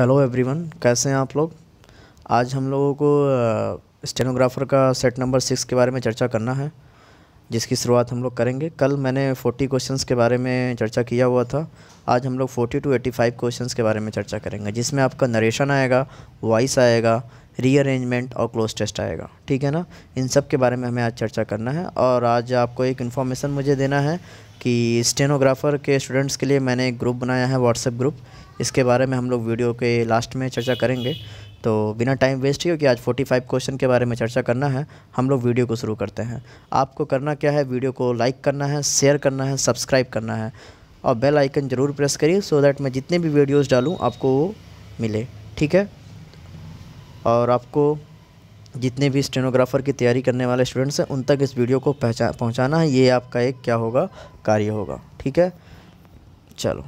Hello everyone कैसे हैं आप लोग आज हम लोगों को स्टेनोग्राफ़र का सेट नंबर सिक्स के बारे में चर्चा करना है जिसकी शुरुआत हम लोग करेंगे कल मैंने फोर्टी क्वेश्चंस के बारे में चर्चा किया हुआ था आज हम लोग forty two eighty five questions के बारे में चर्चा करेंगे जिसमें आपका नरेशन आएगा वॉइस आएगा रीअरेंजमेंट और क्लोज टेस्ट आएगा ठीक है ना इन सब के बारे में हमें आज चर्चा करना है और आज आपको एक इन्फॉर्मेशन मुझे देना है कि स्टेनोग्राफ़र के स्टूडेंट्स के लिए मैंने एक ग्रुप बनाया है व्हाट्सएप ग्रुप इसके बारे में हम लोग वीडियो के लास्ट में चर्चा करेंगे तो बिना टाइम वेस्ट किए क्योंकि आज 45 क्वेश्चन के बारे में चर्चा करना है हम लोग वीडियो को शुरू करते हैं आपको करना क्या है वीडियो को लाइक करना है शेयर करना है सब्सक्राइब करना है और बेल आइकन ज़रूर प्रेस करिए सो दैट मैं जितने भी वीडियोस डालूँ आपको वो मिले ठीक है और आपको जितने भी स्टेनोग्राफर की तैयारी करने वाले स्टूडेंट्स हैं उन तक इस वीडियो को पहचा पहुँचाना है ये आपका एक क्या होगा कार्य होगा ठीक है चलो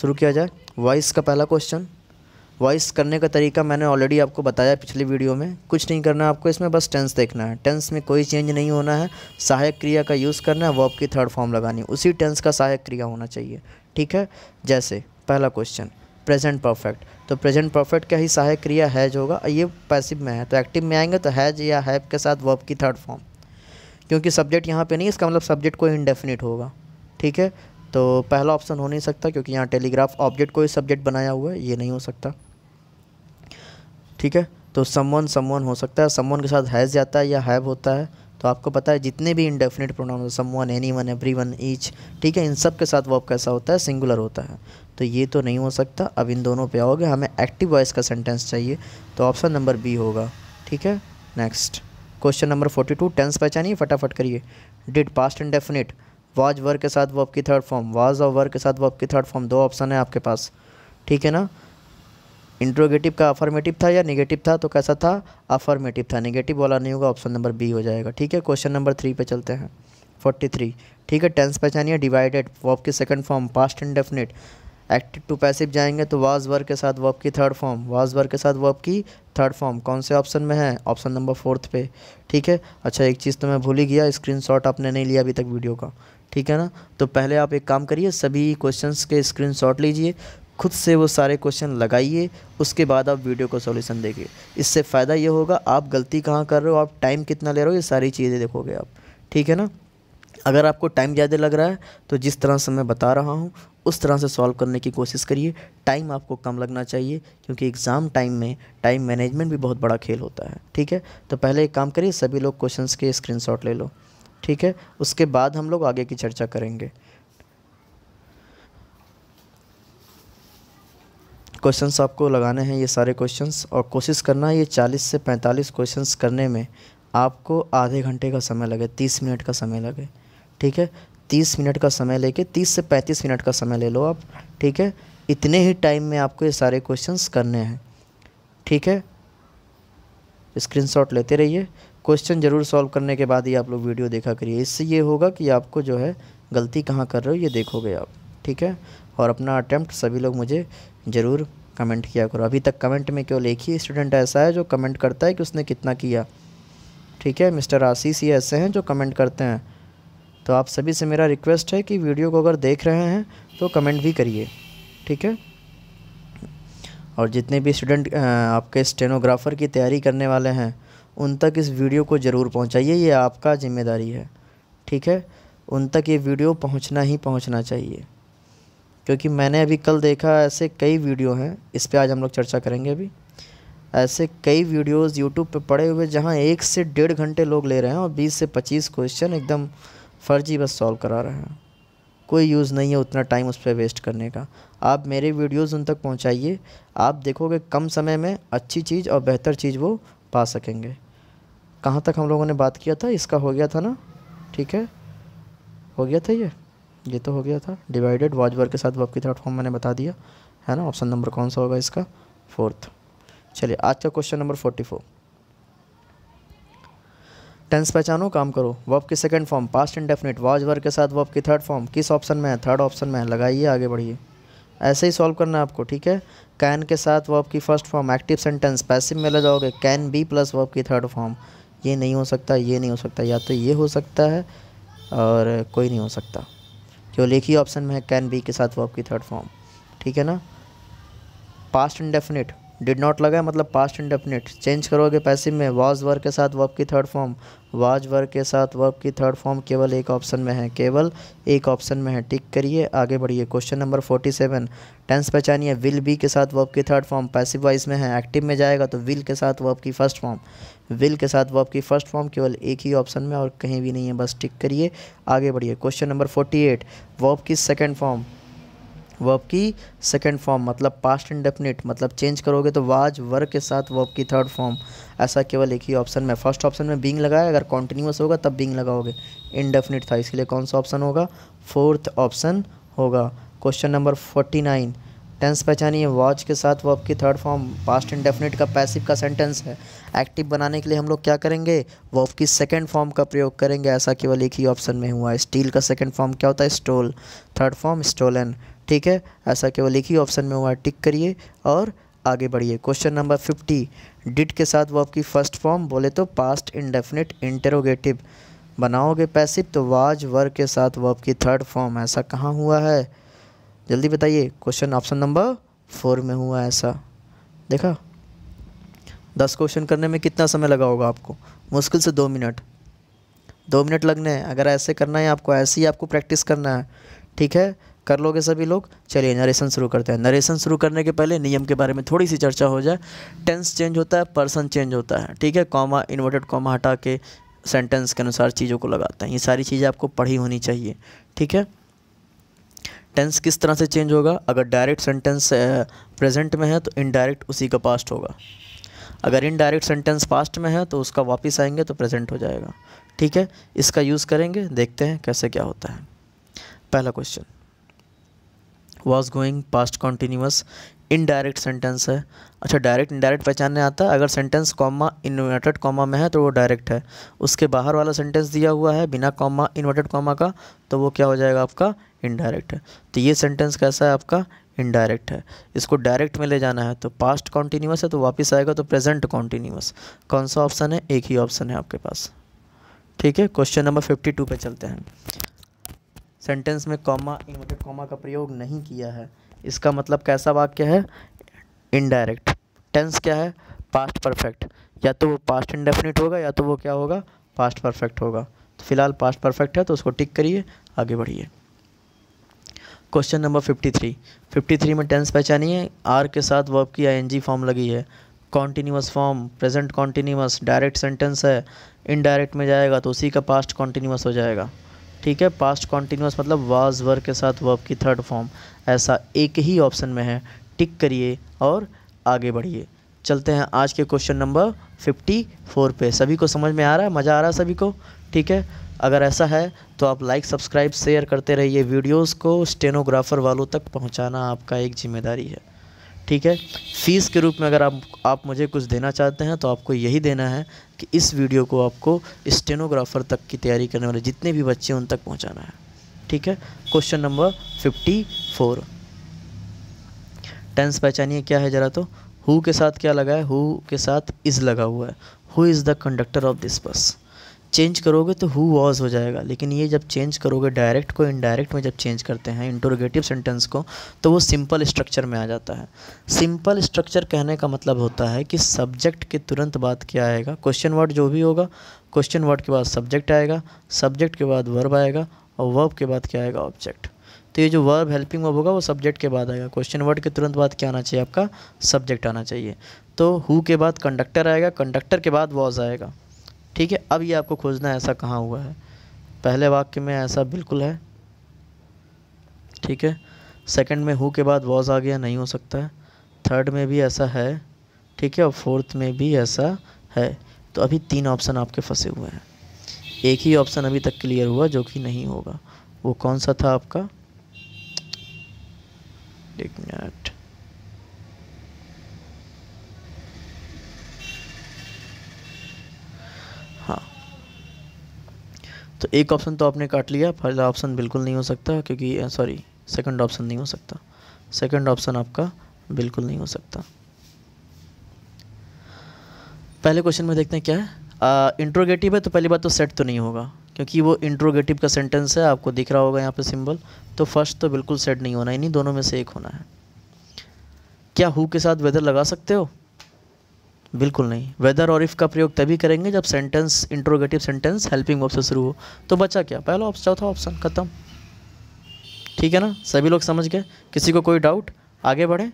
शुरू किया जाए वॉइस का पहला क्वेश्चन वॉइस करने का तरीका मैंने ऑलरेडी आपको बताया पिछली वीडियो में कुछ नहीं करना है आपको इसमें बस टेंस देखना है टेंस में कोई चेंज नहीं होना है सहायक क्रिया का यूज़ करना है वर्ब की थर्ड फॉर्म लगानी है उसी टेंस का सहायक क्रिया होना चाहिए ठीक है जैसे पहला क्वेश्चन प्रेजेंट परफेक्ट तो प्रेजेंट परफेक्ट का ही सहायक क्रिया हैज होगा ये पैसिव में है तो एक्टिव में आएंगे तो हैज या हैव के साथ वर्ब की थर्ड फॉर्म क्योंकि सब्जेक्ट यहाँ पे नहीं इसका मतलब सब्जेक्ट कोई इनडेफिनिट होगा ठीक है तो पहला ऑप्शन हो नहीं सकता क्योंकि यहाँ टेलीग्राफ ऑब्जेक्ट को ही सब्जेक्ट बनाया हुआ है ये नहीं हो सकता ठीक है तो समवन समवन हो सकता है समवन के साथ हैज़ जाता है या हैव होता है तो आपको पता है जितने भी indefinite pronoun someone anyone everyone each ठीक है इन सब के साथ वर्ब कैसा होता है सिंगुलर होता है तो ये तो नहीं हो सकता अब इन दोनों पे आओगे हमें एक्टिव वॉइस का सेंटेंस चाहिए तो ऑप्शन नंबर बी होगा ठीक है next question number forty two tense पहचानिए फटाफट करिए did past indefinite was were के साथ वर्ब की थर्ड फॉर्म वाज और वर के साथ वर्ब की थर्ड फॉर्म दो ऑप्शन है आपके पास ठीक है ना इंट्रोगेटिव का अफर्मेटिव था या निगेटिव था तो कैसा था अफर्मेटिव था निगेटिव वाला नहीं होगा ऑप्शन नंबर बी हो जाएगा ठीक है क्वेश्चन नंबर थ्री पे चलते हैं फोर्टी थ्री ठीक है टेंस पहचानिए डिवाइडेड वर्ब की second form past and definite active to passive जाएंगे तो वाज वर्ग के साथ वर्ब की थर्ड फॉर्म वाज वर्ग के साथ वर्ब की थर्ड फॉर्म कौन से ऑप्शन में है ऑप्शन नंबर फोर्थ पे ठीक है अच्छा एक चीज़ तो मैं भूल ही गया स्क्रीनशॉट आपने नहीं लिया अभी तक वीडियो का ठीक है ना तो पहले आप एक काम करिए सभी क्वेश्चंस के स्क्रीनशॉट लीजिए खुद से वो सारे क्वेश्चन लगाइए उसके बाद आप वीडियो को सॉल्यूशन देखिए इससे फ़ायदा ये होगा आप गलती कहाँ कर रहे हो आप टाइम कितना ले रहे हो ये सारी चीज़ें देखोगे आप ठीक है ना अगर आपको टाइम ज़्यादा लग रहा है तो जिस तरह से मैं बता रहा हूँ उस तरह से सॉल्व करने की कोशिश करिए टाइम आपको कम लगना चाहिए क्योंकि एग्ज़ाम टाइम में टाइम मैनेजमेंट भी बहुत बड़ा खेल होता है ठीक है तो पहले एक काम करिए सभी लोग क्वेश्चंस के स्क्रीनशॉट ले लो ठीक है उसके बाद हम लोग आगे की चर्चा करेंगे क्वेश्चंस आपको लगाने हैं ये सारे क्वेश्चंस और कोशिश करना ये 40 से 45 क्वेश्चंस करने में आपको आधे घंटे का समय लगे 30 मिनट का समय लगे ठीक है 30 मिनट का समय लेके 30 से 35 मिनट का समय ले लो आप ठीक है इतने ही टाइम में आपको ये सारे क्वेश्चंस करने हैं ठीक है स्क्रीनशॉट लेते रहिए क्वेश्चन ज़रूर सॉल्व करने के बाद ही आप लोग वीडियो देखा करिए इससे ये होगा कि आपको जो है गलती कहाँ कर रहे हो ये देखोगे आप ठीक है और अपना अटैम्प्ट सभी लोग मुझे ज़रूर कमेंट किया करो अभी तक कमेंट में केवल एक ही स्टूडेंट ऐसा है जो कमेंट करता है कि उसने कितना किया ठीक है मिस्टर आशीष ये ऐसे हैं जो कमेंट करते हैं तो आप सभी से मेरा रिक्वेस्ट है कि वीडियो को अगर देख रहे हैं तो कमेंट भी करिए ठीक है और जितने भी स्टूडेंट आपके स्टेनोग्राफ़र की तैयारी करने वाले हैं उन तक इस वीडियो को ज़रूर पहुंचाइए ये आपका ज़िम्मेदारी है ठीक है उन तक ये वीडियो पहुंचना ही पहुंचना चाहिए क्योंकि मैंने अभी कल देखा ऐसे कई वीडियो हैं इस पर आज हम लोग चर्चा करेंगे अभी ऐसे कई वीडियोस यूट्यूब पे पड़े हुए जहाँ एक से डेढ़ घंटे लोग ले रहे हैं और बीस से पच्चीस क्वेश्चन एकदम फर्जी बस सॉल्व करा रहे हैं कोई यूज़ नहीं है उतना टाइम उस पर वेस्ट करने का आप मेरे वीडियोज़ उन तक पहुँचाइए आप देखोगे कम समय में अच्छी चीज़ और बेहतर चीज़ वो पा सकेंगे कहाँ तक हम लोगों ने बात किया था इसका हो गया था ना ठीक है हो गया था ये ये तो हो गया था डिवाइडेड वॉच वर्ग के साथ वर्ग की थर्ड फॉर्म मैंने बता दिया है ना ऑप्शन नंबर कौन सा होगा इसका फोर्थ चलिए आज का question number forty four tense पहचानो काम करो वर्ब की second form past indefinite was were के साथ वर्ब की थर्ड फॉर्म किस ऑप्शन में है थर्ड ऑप्शन में है लगाइए आगे बढ़िए ऐसे ही सॉल्व करना है आपको ठीक है कैन के साथ वर्ब की first form active sentence passive में ले जाओगे कैन बी प्लस वर्ब की थर्ड फॉर्म ये नहीं हो सकता ये नहीं हो सकता या तो ये हो सकता है और कोई नहीं हो सकता केवल एक ही ऑप्शन में है कैन बी के साथ वो आपकी थर्ड फॉर्म ठीक है ना पास्ट इंडेफिनिट डिड नॉट लगा मतलब पास्ट इंडेफिनिट चेंज करोगे पैसिव में वाज वर्क के साथ वर्ब की थर्ड फॉर्म वाज वर्क के साथ वर्ब की थर्ड फॉर्म केवल एक ऑप्शन में है केवल एक ऑप्शन में है टिक करिए आगे बढ़िए question number forty seven tense पहचानिए विल बी के साथ वर्ब की थर्ड फॉर्म पैसिव वाइज में है एक्टिव में जाएगा तो विल के साथ वर्ब की फर्स्ट फॉर्म विल के साथ वर्ब की फर्स्ट फॉर्म केवल एक ही ऑप्शन में और कहीं भी नहीं है बस टिक करिए आगे बढ़िए question number forty eight verb की सेकेंड फॉर्म वर्ब की सेकेंड फॉर्म मतलब पास्ट इंडेफिनिट मतलब चेंज करोगे तो वाज वर्क के साथ वर्ब की थर्ड फॉर्म ऐसा केवल एक ही ऑप्शन में फर्स्ट ऑप्शन में बींग लगाए अगर कॉन्टिन्यूस होगा तब बींग लगाओगे इनडेफिनिट था इसलिए कौन सा ऑप्शन होगा फोर्थ ऑप्शन होगा question number forty nine tense पहचानिए वॉच के साथ वर्ब की थर्ड फॉर्म पास्ट इंडेफिनिट का पैसिव का सेंटेंस है एक्टिव बनाने के लिए हम लोग क्या करेंगे वर्ब की सेकंड फॉर्म का प्रयोग करेंगे ऐसा केवल एक ही ऑप्शन में हुआ है स्टील का सेकंड फॉर्म क्या होता है स्टोल थर्ड फॉर्म स्टोलन ठीक है ऐसा केवल एक ही ऑप्शन में हुआ टिक करिए और आगे बढ़िए क्वेश्चन नंबर फिफ्टी डिट के साथ वो आपकी फर्स्ट फॉर्म बोले तो पास्ट इंडेफिनिट इंटरोगेटिव बनाओगे पैसिव तो वाज वर्ग के साथ वो आपकी थर्ड फॉर्म ऐसा कहाँ हुआ है जल्दी बताइए क्वेश्चन ऑप्शन नंबर फोर में हुआ ऐसा देखा दस क्वेश्चन करने में कितना समय लगा होगा आपको मुश्किल से दो मिनट दो मिनट लगने हैं अगर ऐसे करना है आपको ऐसे ही आपको प्रैक्टिस करना है ठीक है कर लोगे सभी लोग चलिए नरेशन शुरू करते हैं नरेशन शुरू करने के पहले नियम के बारे में थोड़ी सी चर्चा हो जाए टेंस चेंज होता है पर्सन चेंज होता है ठीक है कॉमा इन्वर्टेड कॉमा हटा के सेंटेंस के अनुसार चीज़ों को लगाते हैं ये सारी चीज़ें आपको पढ़ी होनी चाहिए ठीक है टेंस किस तरह से चेंज होगा अगर डायरेक्ट सेंटेंस प्रेजेंट में है तो इनडायरेक्ट उसी का पास्ट होगा अगर इनडायरेक्ट सेंटेंस पास्ट में है तो उसका वापस आएंगे तो प्रेजेंट हो जाएगा ठीक है इसका यूज़ करेंगे देखते हैं कैसे क्या होता है पहला question was going past continuous indirect sentence है अच्छा डायरेक्ट इनडायरेक्ट पहचानने आता है अगर सेंटेंस कॉमा इन्वर्टेड कॉमा में है तो वो डायरेक्ट है उसके बाहर वाला सेंटेंस दिया हुआ है बिना कॉमा इन्वर्टेड कॉमा का तो वो क्या हो जाएगा आपका इनडायरेक्ट है तो ये सेंटेंस कैसा है आपका इनडायरेक्ट है इसको डायरेक्ट में ले जाना है तो पास्ट कॉन्टीन्यूस है तो वापस आएगा तो प्रेजेंट कॉन्टीन्यूस कौन सा ऑप्शन है एक ही ऑप्शन है आपके पास ठीक है क्वेश्चन नंबर फिफ्टी टू पर चलते हैं सेंटेंस में कॉमा इन्वर्टेड कॉमा का प्रयोग नहीं किया है इसका मतलब कैसा वाक्य है इनडायरेक्ट टेंस क्या है पास्ट परफेक्ट या तो वो पास्ट इंडेफिनिट होगा या तो वो क्या होगा पास्ट परफेक्ट होगा तो फिलहाल पास्ट परफेक्ट है तो उसको टिक करिए आगे बढ़िए question number fifty three fifty three में टेंस पहचानिए आर के साथ वर्ब की आईएनजी फॉर्म लगी है continuous form present continuous direct sentence है इनडायरेक्ट में जाएगा तो उसी का पास्ट कॉन्टीन्यूस हो जाएगा ठीक है पास्ट कॉन्टीन्यूस मतलब वाज वर्क के साथ वर्क की थर्ड फॉर्म ऐसा एक ही ऑप्शन में है टिक करिए और आगे बढ़िए चलते हैं आज के क्वेश्चन नंबर फिफ्टी फोर पे सभी को समझ में आ रहा है मज़ा आ रहा है सभी को ठीक है अगर ऐसा है तो आप लाइक सब्सक्राइब शेयर करते रहिए वीडियोस को स्टेनोग्राफ़र वालों तक पहुंचाना आपका एक जिम्मेदारी है ठीक है फ़ीस के रूप में अगर आप आप मुझे कुछ देना चाहते हैं तो आपको यही देना है कि इस वीडियो को आपको स्टेनोग्राफ़र तक की तैयारी करने वाले जितने भी बच्चे हैं उन तक पहुंचाना है ठीक है question number fifty four tense पहचानिए क्या है ज़रा तो हु के साथ क्या लगा है हु के साथ इज़ लगा हुआ है who is the conductor of this bus change करोगे तो हु वॉज हो जाएगा लेकिन ये जब चेंज करोगे डायरेक्ट को इनडायरेक्ट में जब चेंज करते हैं इंटरोगेटिव सेंटेंस को तो वो सिंपल स्ट्रक्चर में आ जाता है सिंपल स्ट्रक्चर कहने का मतलब होता है कि सब्जेक्ट के तुरंत बाद क्या आएगा क्वेश्चन वर्ड जो भी होगा क्वेश्चन वर्ड के बाद सब्जेक्ट आएगा सब्जेक्ट के बाद वर्ब आएगा और वर्ब के बाद क्या आएगा ऑब्जेक्ट तो ये जो वर्ब हेल्पिंग वर्ब होगा वो सब्जेक्ट के बाद आएगा क्वेश्चन वर्ड के तुरंत बाद क्या आना चाहिए आपका सब्जेक्ट आना चाहिए तो हु के बाद कंडक्टर आएगा कंडक्टर के बाद वॉज आएगा ठीक है अब ये आपको खोजना है ऐसा कहाँ हुआ है पहले वाक्य में ऐसा बिल्कुल है ठीक है सेकंड में हु के बाद वॉज आ गया नहीं हो सकता है थर्ड में भी ऐसा है ठीक है और फोर्थ में भी ऐसा है तो अभी तीन ऑप्शन आपके फंसे हुए हैं एक ही ऑप्शन अभी तक क्लियर हुआ जो कि नहीं होगा वो कौन सा था आपका एक मिनट तो एक ऑप्शन तो आपने काट लिया पहला ऑप्शन बिल्कुल नहीं हो सकता क्योंकि सॉरी सेकंड ऑप्शन नहीं हो सकता सेकंड ऑप्शन आपका बिल्कुल नहीं हो सकता पहले क्वेश्चन में देखते हैं क्या है इंट्रोगेटिव है तो पहली बात तो सेट तो नहीं होगा क्योंकि वो इंट्रोगेटिव का सेंटेंस है आपको दिख रहा होगा यहाँ पर सिम्बल तो फर्स्ट तो बिल्कुल सेट नहीं होना इन्हीं दोनों में से एक होना है क्या हु के साथ वेदर लगा सकते हो बिल्कुल नहीं वेदर और इफ़ का प्रयोग तभी करेंगे जब sentence interrogative sentence helping verb से शुरू हो तो बचा क्या पहला ऑप्शन चौथा ऑप्शन खत्म ठीक है ना सभी लोग समझ गए किसी को कोई डाउट आगे बढ़े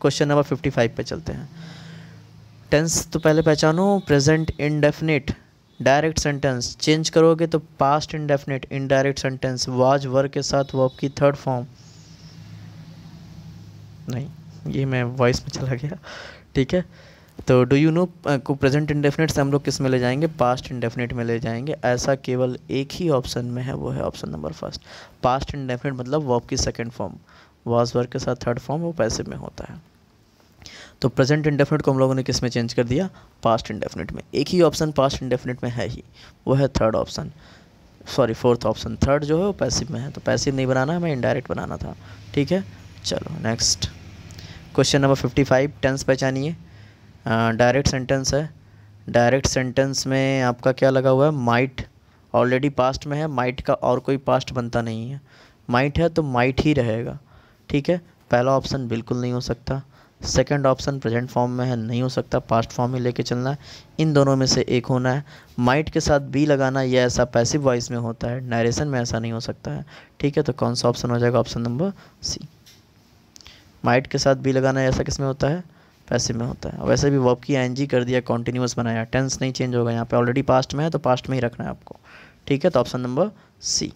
क्वेश्चन नंबर फिफ्टी फाइव पर चलते हैं टेंस तो पहले पहचानो present indefinite direct sentence change करोगे तो past indefinite indirect sentence was verb के साथ वर्ब की थर्ड फॉर्म नहीं ये मैं वॉइस में चला गया ठीक है तो डू यू नो को प्रेजेंट इंडेफिनेट से हम लोग किस में ले जाएंगे पास्ट इंडेफिनेट में ले जाएंगे ऐसा केवल एक ही ऑप्शन में है वो है option number first past indefinite मतलब वर्ब की सेकेंड फॉर्म वॉज वर्क के साथ थर्ड फॉर्म वो पैसे में होता है तो प्रेजेंट इंडेफिनेट को हम लोगों ने किस में चेंज कर दिया पास्ट इंडेफिनेट में एक ही ऑप्शन पास्ट इंडेफिनेट में है ही वो है third option sorry fourth option third जो है वो पैसिव में है तो पैसिव नहीं बनाना है हमें इनडायरेक्ट बनाना था ठीक है चलो next question number fifty five tense पहचानिए डायरेक्ट सेंटेंस है डायरेक्ट सेंटेंस में आपका क्या लगा हुआ है माइट ऑलरेडी पास्ट में है माइट का और कोई पास्ट बनता नहीं है माइट है तो माइट ही रहेगा ठीक है पहला ऑप्शन बिल्कुल नहीं हो सकता सेकंड ऑप्शन प्रेजेंट फॉर्म में है नहीं हो सकता पास्ट फॉर्म ही लेके चलना है इन दोनों में से एक होना है माइट के साथ बी लगाना यह ऐसा पैसिव वॉइस में होता है नरेशन में ऐसा नहीं हो सकता है ठीक है तो कौन सा ऑप्शन हो जाएगा ऑप्शन नंबर सी माइट के साथ बी लगाना ऐसा किस में होता है ऐसे में होता है वैसे भी वर्ब की एन कर दिया कॉन्टीन्यूस बनाया टेंस नहीं चेंज होगा यहाँ पे ऑलरेडी पास्ट में है तो पास्ट में ही रखना है आपको ठीक है तो option number C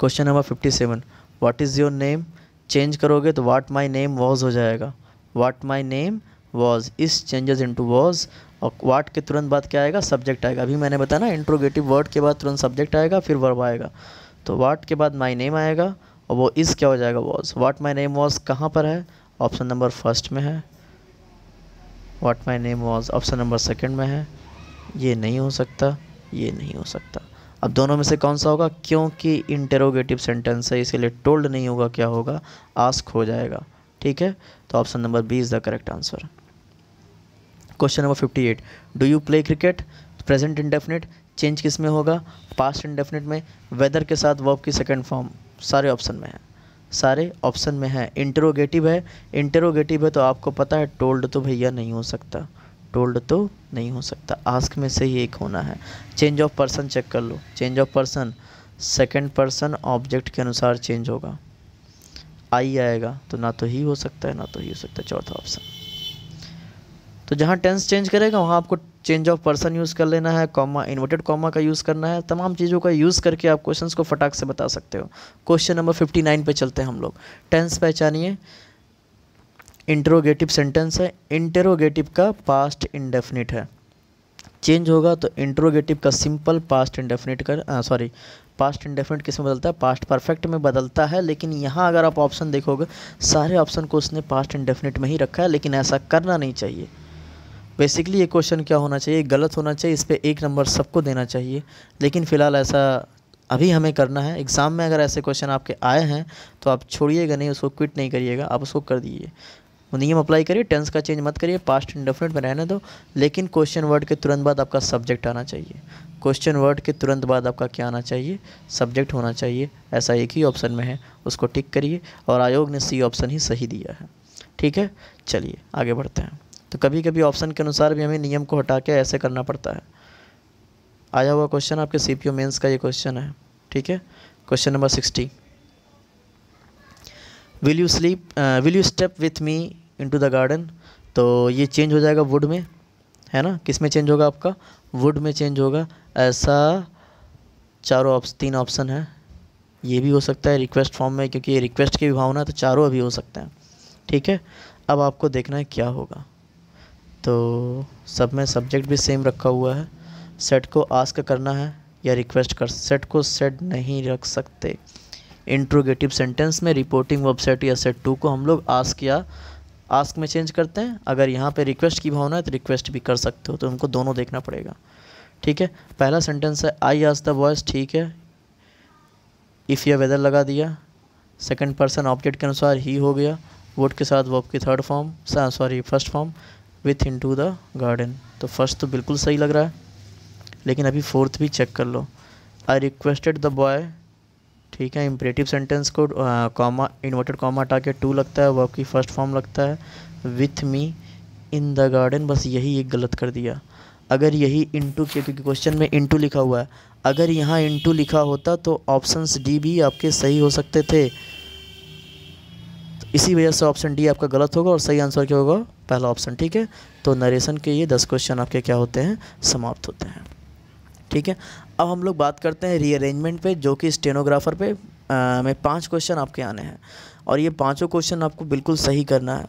question number fifty seven what is your name change करोगे तो वाट माई नेम वॉज हो जाएगा what my name was is changes into was और वाट के तुरंत बाद क्या आएगा सब्जेक्ट आएगा अभी मैंने बताया ना इंट्रोगेटिव वर्ड के बाद तुरंत सब्जेक्ट आएगा फिर वर्ब आएगा तो वाट के बाद माई नेम आएगा और वो इस क्या हो जाएगा was what my name was कहाँ पर है ऑप्शन नंबर फर्स्ट में है what my name was option number second में है ये नहीं हो सकता ये नहीं हो सकता अब दोनों में से कौन सा होगा क्योंकि इंटेरोगेटिव सेंटेंस है इसके लिए टोल्ड नहीं होगा क्या होगा आस्क हो जाएगा ठीक है तो option number B is the correct answer question number fifty eight do you play cricket present indefinite change किस में होगा पास्ट इंडेफिनिट में वेदर के साथ वर्ब की सेकेंड फॉर्म सारे ऑप्शन में है सारे ऑप्शन में है इंटरोगेटिव है इंटरोगेटिव है तो आपको पता है टोल्ड तो भैया नहीं हो सकता टोल्ड तो नहीं हो सकता आस्क में से ही एक होना है चेंज ऑफ पर्सन चेक कर लो change of person second person object के अनुसार चेंज होगा आई आएगा तो ना तो ही हो सकता है ना तो ही हो सकता है चौथा ऑप्शन तो जहाँ टेंस चेंज करेगा वहाँ आपको चेंज ऑफ पर्सन यूज़ कर लेना है कॉमा इन्वर्टेड कॉमा का यूज़ करना है तमाम चीज़ों का यूज़ करके आप क्वेश्चन को फटाक से बता सकते हो क्वेश्चन नंबर फिफ्टी नाइन पर चलते हैं हम लोग टेंस पहचानिए इंटरोगेटिव सेंटेंस है इंटरोगेटिव का पास्ट इंडेफिनिट है चेंज होगा तो इंटरोगेटिव का सिंपल पास्ट इंडेफिनिट कर सॉरी पास्ट इंडेफिनिट किस में बदलता है पास्ट परफेक्ट में बदलता है लेकिन यहाँ अगर आप ऑप्शन देखोगे सारे ऑप्शन को उसने पास्ट इंडेफिनिट में ही रखा है लेकिन ऐसा करना नहीं चाहिए बेसिकली ये क्वेश्चन क्या होना चाहिए गलत होना चाहिए इस पर एक नंबर सबको देना चाहिए लेकिन फ़िलहाल ऐसा अभी हमें करना है एग्ज़ाम में अगर ऐसे क्वेश्चन आपके आए हैं तो आप छोड़िएगा नहीं उसको क्विट नहीं करिएगा आप उसको कर दीजिए नियम अप्लाई करिए टेंस का चेंज मत करिए पास्ट इंडेफिनेट में रहने दो लेकिन क्वेश्चन वर्ड के तुरंत बाद आपका सब्जेक्ट आना चाहिए क्वेश्चन वर्ड के तुरंत बाद आपका क्या आना चाहिए सब्जेक्ट होना चाहिए ऐसा एक ही ऑप्शन में है उसको टिक करिए और आयोग ने सी ऑप्शन ही सही दिया है ठीक है चलिए आगे बढ़ते हैं तो कभी कभी ऑप्शन के अनुसार भी हमें नियम को हटा के ऐसे करना पड़ता है आया हुआ क्वेश्चन आपके सी पी का ये क्वेश्चन है ठीक है question number sixty will you sleep will you step with me in to the garden तो ये चेंज हो जाएगा वुड में है ना किस में चेंज होगा आपका वुड में चेंज होगा ऐसा चारों ऑप्शन तीन ऑप्शन है ये भी हो सकता है रिक्वेस्ट फॉर्म में क्योंकि ये रिक्वेस्ट की विभावना तो चारों अभी हो सकते हैं ठीक है अब आपको देखना है क्या होगा तो सब में सब्जेक्ट भी सेम रखा हुआ है सेट को आस्क करना है या रिक्वेस्ट कर सेट को सेट नहीं रख सकते इंट्रोगेटिव सेंटेंस में रिपोर्टिंग वर्ब सेट या सेट टू को हम लोग आस्क या आस्क में चेंज करते हैं अगर यहाँ पे रिक्वेस्ट की भावना है तो रिक्वेस्ट भी कर सकते हो तो उनको दोनों देखना पड़ेगा ठीक है पहला सेंटेंस है आई आज द वॉयस ठीक है इफ़ या वेदर लगा दिया सेकंड पर्सन ऑब्जेक्ट के अनुसार ही हो गया वोट के साथ वर्ब की third form sorry first form with in to the garden तो फर्स्ट तो बिल्कुल सही लग रहा है लेकिन अभी फोर्थ भी चेक कर लो आई रिक्वेस्टेड द बॉय ठीक है इम्परेटिव सेंटेंस को कॉमा इन्वर्टेड कॉमा हटा के टू लगता है वो आपकी फ़र्स्ट फॉर्म लगता है with me in the garden बस यही एक गलत कर दिया अगर यही इंटू क्योंकि क्वेश्चन में इंटू लिखा हुआ है अगर यहाँ इंटू लिखा होता तो ऑप्शंस डी भी आपके सही हो सकते थे इसी वजह से ऑप्शन डी आपका गलत होगा और सही आंसर क्या होगा पहला ऑप्शन ठीक है तो नरेशन के ये दस क्वेश्चन आपके क्या होते हैं समाप्त होते हैं ठीक है अब हम लोग बात करते हैं रीअरेंजमेंट पे जो कि स्टेनोग्राफर पे आ, में पांच क्वेश्चन आपके आने हैं और ये पांचों क्वेश्चन आपको बिल्कुल सही करना है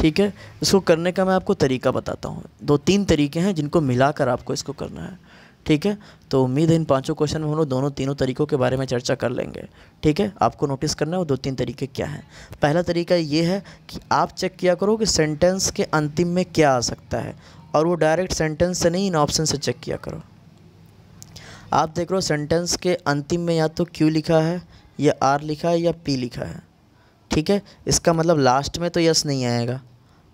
ठीक है इसको करने का मैं आपको तरीका बताता हूँ दो तीन तरीके हैं जिनको मिलाकर आपको इसको करना है ठीक है तो उम्मीद है इन पांचों क्वेश्चन में हम लोग दोनों तीनों तरीकों के बारे में चर्चा कर लेंगे ठीक है आपको नोटिस करना है वो दो तीन तरीके क्या हैं पहला तरीका ये है कि आप चेक किया करो कि सेंटेंस के अंतिम में क्या आ सकता है और वो डायरेक्ट सेंटेंस से नहीं इन ऑप्शन से चेक किया करो आप देख रहे हो सेंटेंस के अंतिम में या तो क्यू लिखा है या आर लिखा है या पी लिखा है ठीक है इसका मतलब लास्ट में तो यस नहीं आएगा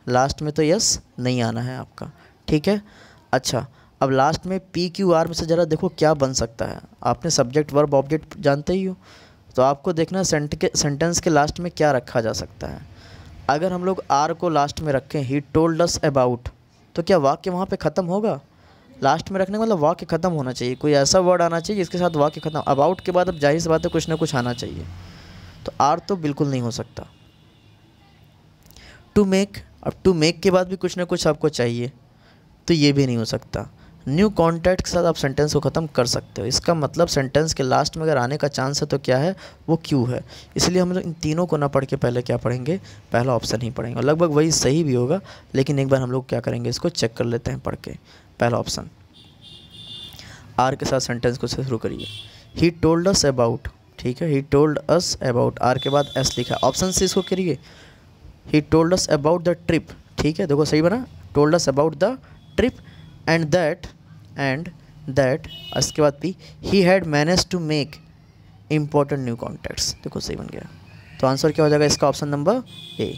लास्ट में तो यस नहीं आना है आपका ठीक है अच्छा अब लास्ट में पी क्यू आर में से ज़रा देखो क्या बन सकता है आपने सब्जेक्ट वर्ब ऑब्जेक्ट जानते ही हो तो आपको देखना सेंट के सेंटेंस के लास्ट में क्या रखा जा सकता है अगर हम लोग आर को लास्ट में रखें ही टोल्ड अस अबाउट तो क्या वाक्य वहाँ पे ख़त्म होगा लास्ट में रखने का मतलब वाक्य ख़त्म होना चाहिए कोई ऐसा वर्ड आना चाहिए जिसके साथ वाक्य ख़त्म अबाउट के बाद अब जाहिर सी बात है कुछ ना कुछ आना चाहिए तो आर तो बिल्कुल नहीं हो सकता टू मेक अब टू मेक के बाद भी कुछ ना कुछ आपको चाहिए तो ये भी नहीं हो सकता न्यू कॉन्टैक्ट के साथ आप सेंटेंस को ख़त्म कर सकते हो इसका मतलब सेंटेंस के लास्ट में अगर आने का चांस है तो क्या है वो क्यू है इसलिए हम लोग इन तीनों को ना पढ़ के पहले क्या पढ़ेंगे पहला ऑप्शन ही पढ़ेंगे और लगभग वही सही भी होगा लेकिन एक बार हम लोग क्या करेंगे इसको चेक कर लेते हैं पढ़ के पहला ऑप्शन आर के साथ सेंटेंस को शुरू करिए ही टोल्ड अस अबाउट ठीक है he told us about R के बाद एस लिखा ऑप्शन से इसको करिए he told us about the trip ठीक है देखो सही बना told us about the trip and that and that इसके बाद भी he had manage to make important new contacts देखो सही बन गया तो आंसर क्या हो जाएगा इसका option number A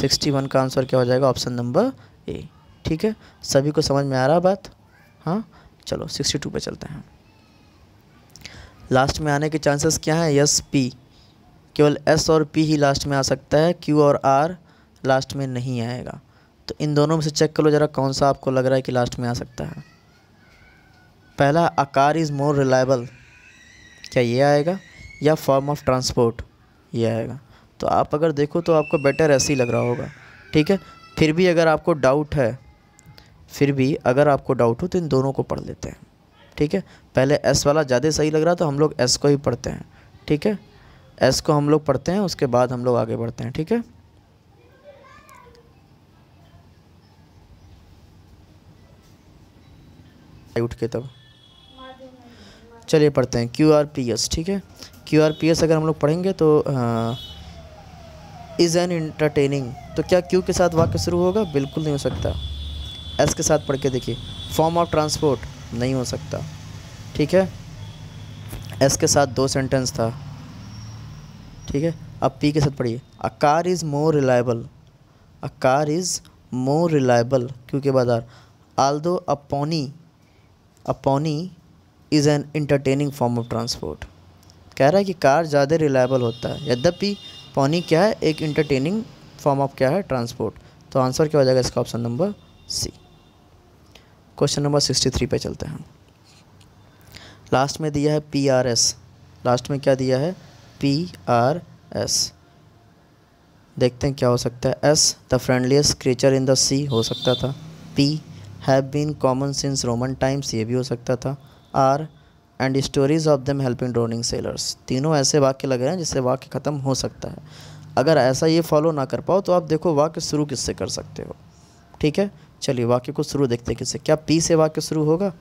sixty one का आंसर क्या हो जाएगा ऑप्शन नंबर ए ठीक है सभी को समझ में आ रहा बात हाँ चलो सिक्सटी टू पर चलते हैं लास्ट में आने के चांसेस क्या हैं यस पी केवल एस और पी ही लास्ट में आ सकता है क्यू और आर लास्ट में नहीं आएगा तो इन दोनों में से चेक कर लो ज़रा कौन सा आपको लग रहा है कि लास्ट में आ सकता है पहला कार इज़ मोर रिलायबल क्या ये आएगा या फॉर्म ऑफ ट्रांसपोर्ट ये आएगा तो आप अगर देखो तो आपको बेटर ऐसे ही लग रहा होगा ठीक है फिर भी अगर आपको डाउट है फिर भी अगर आपको डाउट हो तो इन दोनों को पढ़ लेते हैं ठीक है पहले एस वाला ज़्यादा सही लग रहा तो हम लोग एस को ही पढ़ते हैं ठीक है एस को हम लोग पढ़ते हैं उसके बाद हम लोग आगे बढ़ते हैं ठीक है उठ के तब चलिए पढ़ते हैं क्यू आर पी एस ठीक है क्यू आर पी एस अगर हम लोग पढ़ेंगे तो इज़ एन इंटरटेनिंग तो क्या क्यू के साथ वाक्य शुरू होगा बिल्कुल नहीं हो सकता एस के साथ पढ़ के देखिए फॉर्म ऑफ ट्रांसपोर्ट नहीं हो सकता ठीक है एस के साथ दो सेंटेंस था ठीक है अब पी के साथ पढ़िए a car is more reliable a car is more reliable बाद आर आल दो a pony a pony is an entertaining form of transport कह रहा है कि कार ज़्यादा रिलायबल होता है यद्यपि पौनी क्या है एक इंटरटेनिंग फॉर्म ऑफ क्या है ट्रांसपोर्ट तो आंसर क्या हो जाएगा इसका option number C question number sixty three पे चलते हैं लास्ट में दिया है पी आर एस लास्ट में क्या दिया है पी आर एस देखते हैं क्या हो सकता है S the friendliest creature in the sea हो सकता था P have been common since Roman times ये भी हो सकता था R and stories of them helping drowning sailors तीनों ऐसे वाक्य लग रहे हैं जिससे वाक्य ख़त्म हो सकता है अगर ऐसा ये फॉलो ना कर पाओ तो आप देखो वाक्य शुरू किससे कर सकते हो ठीक है चलिए वाक्य को शुरू देखते हैं किससे क्या पी से वाक्य शुरू होगा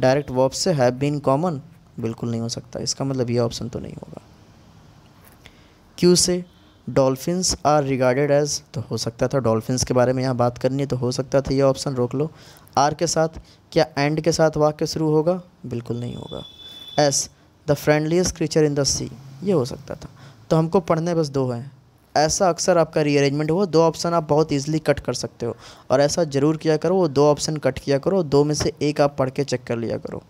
डायरेक्ट वॉप से हैव बीन कॉमन बिल्कुल नहीं हो सकता इसका मतलब ये ऑप्शन तो नहीं होगा क्यू से डॉल्फिन्स आर रिगार्डेड एज तो हो सकता था डॉल्फिन्स के बारे में यहाँ बात करनी है तो हो सकता था ये ऑप्शन रोक लो आर के साथ क्या एंड के साथ वाक्य शुरू होगा बिल्कुल नहीं होगा S the friendliest creature in the sea ये हो सकता था तो हमको पढ़ने बस दो हैं ऐसा अक्सर आपका रीअरेंजमेंट हुआ दो ऑप्शन आप बहुत ईजिली कट कर सकते हो और ऐसा ज़रूर किया करो वो दो ऑप्शन कट किया करो दो में से एक आप पढ़ के चेक कर लिया करो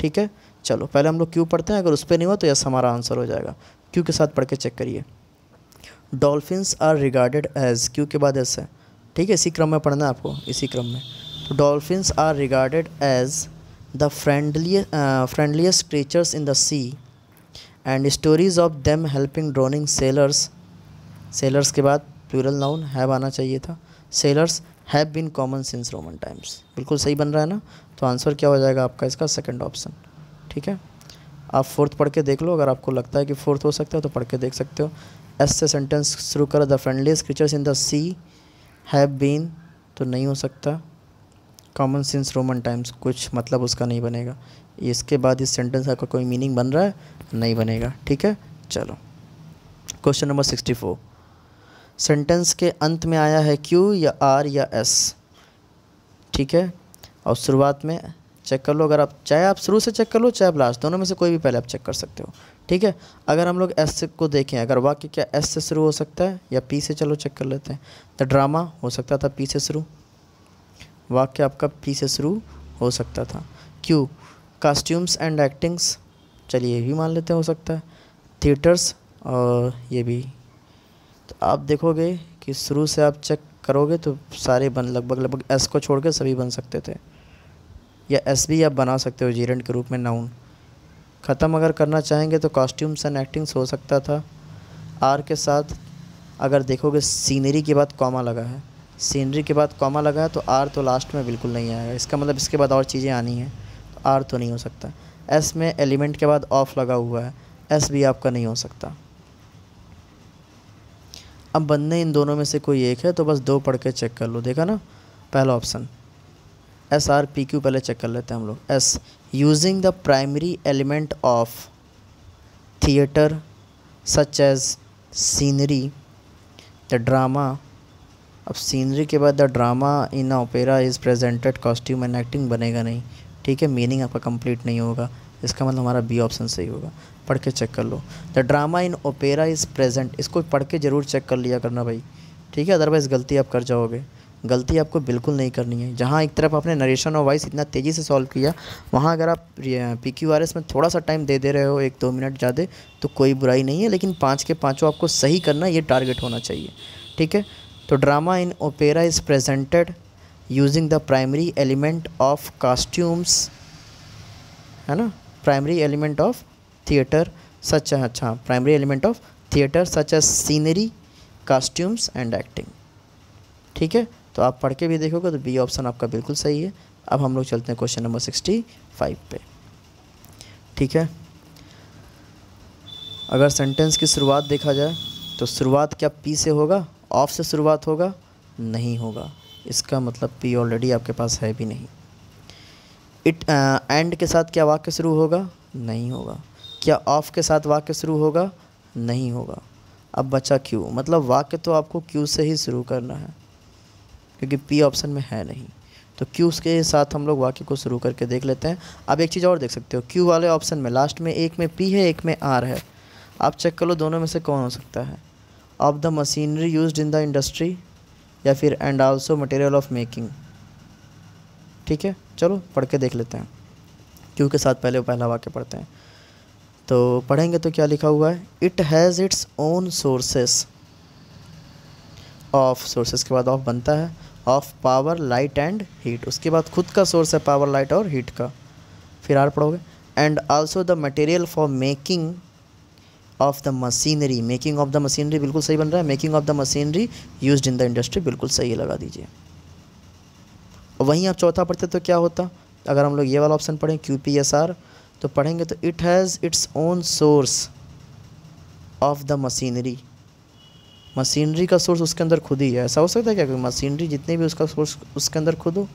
ठीक है चलो पहले हम लोग क्यों पढ़ते हैं अगर उस पर नहीं हुआ तो यस हमारा आंसर हो जाएगा क्यों के साथ पढ़ के चेक करिए dolphins are regarded as Q के बाद एस है ठीक है इसी क्रम में पढ़ना है आपको इसी क्रम में dolphins are regarded as the friendly friendliest creatures in the sea and stories of them helping drowning sailors sailors के बाद प्यूरल नाउन हैव आना चाहिए था sailors have been common since Roman times बिल्कुल सही बन रहा है ना तो आंसर क्या हो जाएगा आपका इसका सेकेंड ऑप्शन ठीक है आप फोर्थ पढ़ के देख लो अगर आपको लगता है कि फोर्थ हो सकता है तो पढ़ के देख सकते हो एस से सेंटेंस शुरू करो the friendliest creatures in the sea have been तो नहीं हो सकता कॉमन सेंस रोमन टाइम्स कुछ मतलब उसका नहीं बनेगा इसके बाद इस सेंटेंस का कोई मीनिंग बन रहा है नहीं बनेगा ठीक है चलो question number sixty four sentence के अंत में आया है क्यू या आर या एस ठीक है और शुरुआत में चेक कर लो अगर आप चाहे आप शुरू से चेक कर लो चाहे आप लास्ट दोनों में से कोई भी पहले आप चेक कर सकते हो ठीक है अगर हम लोग एस को देखें अगर वाक्य क्या एस से शुरू हो सकता है या पी से चलो चेक कर लेते हैं द ड्रामा हो सकता था पी से शुरू वाक्य आपका पी से शुरू हो सकता था क्यू कास्ट्यूम्स एंड एक्टिंग्स चलिए भी मान लेते हैं हो सकता है थिएटर्स और ये भी तो आप देखोगे कि शुरू से आप चेक करोगे तो सारे बन लगभग लगभग एस को छोड़ के सभी बन सकते थे या एस भी आप बना सकते हो जीरेंट के रूप में नाउन ख़त्म अगर करना चाहेंगे तो कॉस्ट्यूम्स एंड एक्टिंग्स हो सकता था आर के साथ अगर देखोगे सीनरी के बाद कॉमा लगा है सीनरी के बाद कॉमा लगा है तो आर तो लास्ट में बिल्कुल नहीं आएगा इसका मतलब इसके बाद और चीज़ें आनी हैं तो आर तो नहीं हो सकता एस में एलिमेंट के बाद ऑफ लगा हुआ है एस भी आपका नहीं हो सकता अब बनने इन दोनों में से कोई एक है तो बस दो पढ़ के चेक कर लो देखा ना पहला option S R P Q पहले चेक कर लेते हैं हम लोग S using the primary element of theatre such as scenery the drama अब सीनरी के बाद the drama in opera is presented costume and acting बनेगा नहीं ठीक है मीनिंग आपका कंप्लीट नहीं होगा इसका मतलब हमारा बी ऑप्शन सही होगा पढ़ के चेक कर लो the drama in opera is present इसको पढ़ के ज़रूर चेक कर लिया करना भाई ठीक है अदरवाइज़ गलती आप कर जाओगे गलती आपको बिल्कुल नहीं करनी है जहाँ एक तरफ आपने नरेशन और वॉइस इतना तेज़ी से सॉल्व किया वहाँ अगर आप पी क्यू आर एस में थोड़ा सा टाइम दे दे रहे हो एक दो मिनट ज़्यादा तो कोई बुराई नहीं है लेकिन पाँच के पाँचों आपको सही करना ये टारगेट होना चाहिए ठीक है तो drama in opera is presented using the primary element of costumes है ना primary element of theatre such अच्छा primary element of theatre such as scenery costumes and acting ठीक है तो आप पढ़ के भी देखोगे तो बी ऑप्शन आपका बिल्कुल सही है अब हम लोग चलते हैं क्वेश्चन नंबर सिक्सटी फाइव पे ठीक है अगर सेंटेंस की शुरुआत देखा जाए तो शुरुआत क्या पी से होगा ऑफ से शुरुआत होगा नहीं होगा इसका मतलब पी ऑलरेडी आपके पास है भी नहीं इट एंड uh, के साथ क्या वाक्य शुरू होगा नहीं होगा क्या ऑफ के साथ वाक्य शुरू होगा नहीं होगा अब बचा क्यू मतलब वाक्य तो आपको क्यू से ही शुरू करना है क्योंकि पी ऑप्शन में है नहीं तो क्यू के साथ हम लोग वाक्य को शुरू करके देख लेते हैं आप एक चीज़ और देख सकते हो क्यू वाले ऑप्शन में लास्ट में एक में पी है एक में आर है आप चेक कर लो दोनों में से कौन हो सकता है of the machinery use in the industry या फिर and also material of making ठीक है चलो पढ़ के देख लेते हैं क्योंकि साथ पहले पहला वाक्य पढ़ते हैं तो पढ़ेंगे तो क्या लिखा हुआ है it has its own sources of sources के बाद ऑफ बनता है of power light and heat उसके बाद खुद का सोर्स है पावर लाइट और हीट का फिर आर पढ़ोगे and also the material for making of the machinery making of the machinery बिल्कुल सही बन रहा है making of the machinery use in the industry बिल्कुल सही लगा दीजिए वहीं आप चौथा पढ़ते तो क्या होता अगर हम लोग ये वाला ऑप्शन पढ़ें क्यू पी एस आर तो पढ़ेंगे तो it has its own source of the machinery machinery का सोर्स उसके अंदर खुद ही है ऐसा हो सकता है क्या कोई मशीनरी जितनी भी उसका सोर्स उसके अंदर खुद हो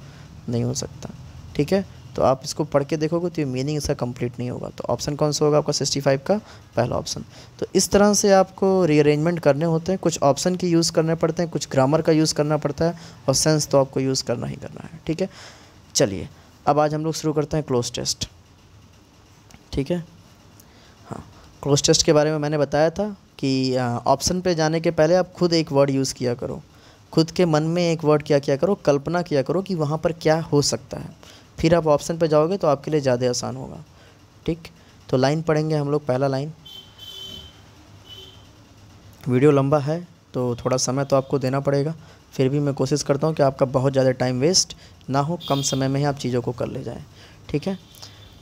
नहीं हो सकता ठीक है तो आप इसको पढ़ के देखोगे तो ये मीनिंग इसका कंप्लीट नहीं होगा तो ऑप्शन कौन सा होगा आपका 65 का पहला ऑप्शन तो इस तरह से आपको रीअरेंजमेंट करने होते हैं कुछ ऑप्शन की यूज़ करने पड़ते हैं कुछ ग्रामर का यूज़ करना पड़ता है और सेंस तो आपको यूज़ करना ही करना है ठीक है चलिए अब आज हम लोग शुरू करते हैं क्लोज टेस्ट ठीक है हाँ क्लोज टेस्ट के बारे में मैंने बताया था कि ऑप्शन पे जाने के पहले आप खुद एक वर्ड यूज़ किया करो खुद के मन में एक वर्ड क्या किया करो कल्पना किया करो कि वहाँ पर क्या हो सकता है फिर आप ऑप्शन पर जाओगे तो आपके लिए ज़्यादा आसान होगा ठीक तो लाइन पढ़ेंगे हम लोग पहला लाइन वीडियो लंबा है तो थोड़ा समय तो आपको देना पड़ेगा फिर भी मैं कोशिश करता हूँ कि आपका बहुत ज़्यादा टाइम वेस्ट ना हो कम समय में ही आप चीज़ों को कर ले जाएँ ठीक है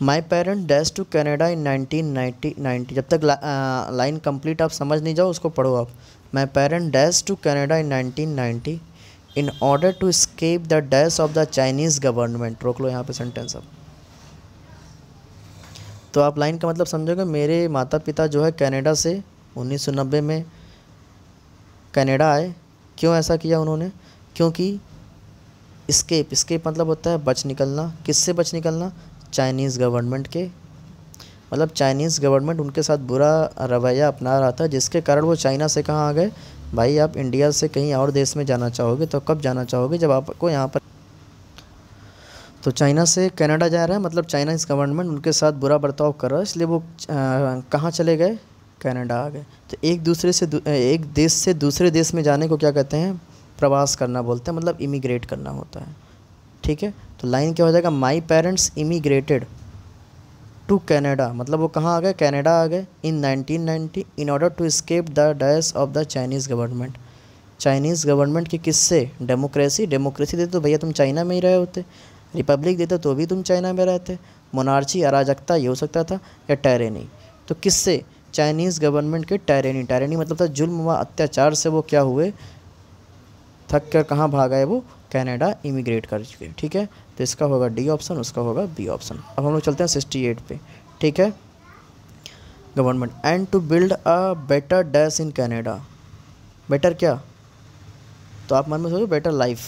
my parent dash to Canada in 1990 90 जब तक लाइन कंप्लीट आप समझ नहीं जाओ उसको पढ़ो आप my parent dash to Canada in 1990 in order to escape the days of the Chinese government रोक लो यहाँ पे सेंटेंस अब तो आप लाइन का मतलब समझोगे मेरे माता पिता जो है कनाडा से 1990 में कनाडा आए क्यों ऐसा किया उन्होंने क्योंकि स्केप स्केप मतलब होता है बच निकलना किससे बच निकलना चाइनीज़ गवर्नमेंट के मतलब चाइनीज़ गवर्नमेंट उनके साथ बुरा रवैया अपना रहा था जिसके कारण वो चाइना से कहाँ आ गए भाई आप इंडिया से कहीं और देश में जाना चाहोगे तो कब जाना चाहोगे जब आपको यहाँ पर तो चाइना से कनाडा जा रहा है मतलब चाइना गवर्नमेंट उनके साथ बुरा बर्ताव कर रहा है इसलिए वो कहाँ चले गए कनाडा आ गए तो एक दूसरे से एक देश से दूसरे देश में जाने को क्या कहते हैं प्रवास करना बोलते हैं मतलब इमिग्रेट करना होता है ठीक है तो लाइन क्या हो जाएगा my parents immigrated to Canada मतलब वो कहाँ आ गए कैनेडा आ गए in 1990 in order to escape the days of the Chinese government Chinese government के किससे डेमोक्रेसी डेमोक्रेसी देते तो भैया तुम चाइना में ही रहे होते रिपब्लिक देते तो भी तुम चाइना में रहते मोनार्ची अराजकता ये हो सकता था या टेरेनी तो किससे चाइनीज़ गवर्नमेंट के टेरेनी टेरेनी मतलब था जुल्म व अत्याचार से वो क्या हुए थक कर कहाँ भाग आए वो कनाडा इमिग्रेट कर चुके हैं ठीक है तो इसका होगा डी ऑप्शन उसका होगा बी ऑप्शन अब हम लोग चलते हैं सिक्सटी एट पे ठीक है government and to build a better dash in Canada better क्या तो आप मन में सोचो बेटर लाइफ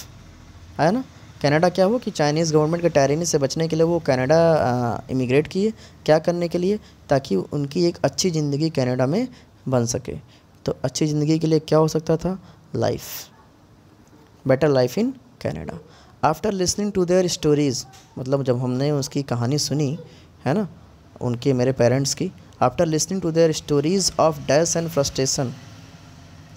है ना कनाडा क्या हुआ कि चाइनीज़ गवर्नमेंट के टैरिनी से बचने के लिए वो कनाडा इमिग्रेट किए क्या करने के लिए ताकि उनकी एक अच्छी ज़िंदगी कनाडा में बन सके तो अच्छी ज़िंदगी के लिए क्या हो सकता था life better life in Canada after listening to their stories मतलब जब हमने उसकी कहानी सुनी है ना उनके मेरे पेरेंट्स की after listening to their stories of dash and frustration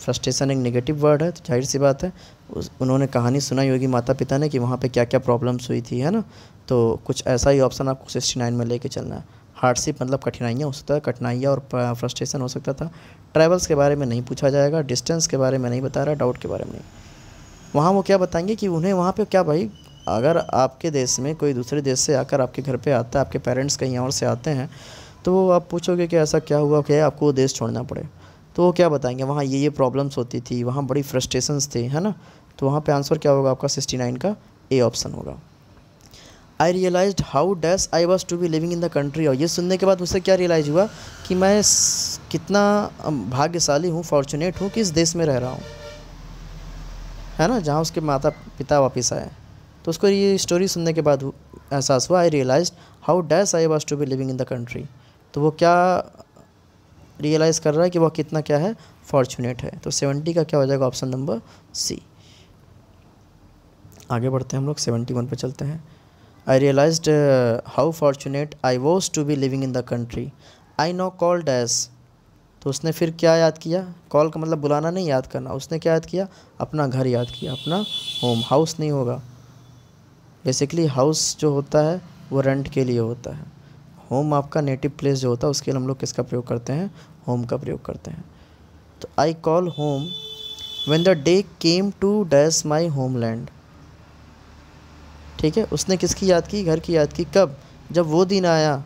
frustration एक नेगेटिव वर्ड है तो जाहिर सी बात है उस उन्होंने कहानी सुनाई होगी माता पिता ने कि वहाँ पे क्या क्या प्रॉब्लम्स हुई थी है ना तो कुछ ऐसा ही ऑप्शन आपको सिक्सटी नाइन में लेके चलना है हार्डशिप मतलब कठिनाइयाँ हो सकता है कठिनाइयाँ और फ्रस्ट्रेशन हो सकता था ट्रैवल्स के बारे में नहीं पूछा जाएगा डिस्टेंस के बारे में नहीं बता रहा डाउट के बारे में नहीं वहाँ वो क्या बताएंगे कि उन्हें वहाँ पे क्या भाई अगर आपके देश में कोई दूसरे देश से आकर आपके घर पे आता है आपके पेरेंट्स कहीं और से आते हैं तो आप पूछोगे कि ऐसा क्या हुआ कि आपको वो देश छोड़ना पड़े तो वो क्या बताएंगे वहाँ ये ये प्रॉब्लम्स होती थी वहाँ बड़ी फ्रस्ट्रेशंस थी है ना तो वहाँ पे आंसर क्या होगा आपका सिक्सटी नाइन का ए ऑप्शन होगा I realise how dash I was to be living in the country और ये सुनने के बाद मुझसे क्या रियलाइज़ हुआ कि मैं कितना भाग्यशाली हूँ फॉर्चुनेट हूँ कि इस देश में रह रहा हूँ है ना जहाँ उसके माता पिता वापस आए तो उसको ये स्टोरी सुनने के बाद एहसास हुआ I realise how dash I was to be living in the country तो वो क्या रियलाइज़ कर रहा है कि वह कितना क्या है फॉर्चुनेट है तो सेवेंटी का क्या हो जाएगा ऑप्शन नंबर सी आगे बढ़ते हैं हम लोग सेवेंटी वन पर चलते हैं I realise how fortunate I was to be living in the country I know called as तो उसने फिर क्या याद किया कॉल का मतलब बुलाना नहीं याद करना उसने क्या याद किया अपना घर याद किया अपना होम हाउस नहीं होगा बेसिकली हाउस जो होता है वो रेंट के लिए होता है होम आपका नेटिव प्लेस जो होता है उसके लिए हम लोग किसका प्रयोग करते हैं होम का प्रयोग करते हैं तो I call home when the day came to dash my homeland ठीक है उसने किसकी याद की घर की याद की कब जब वो दिन आया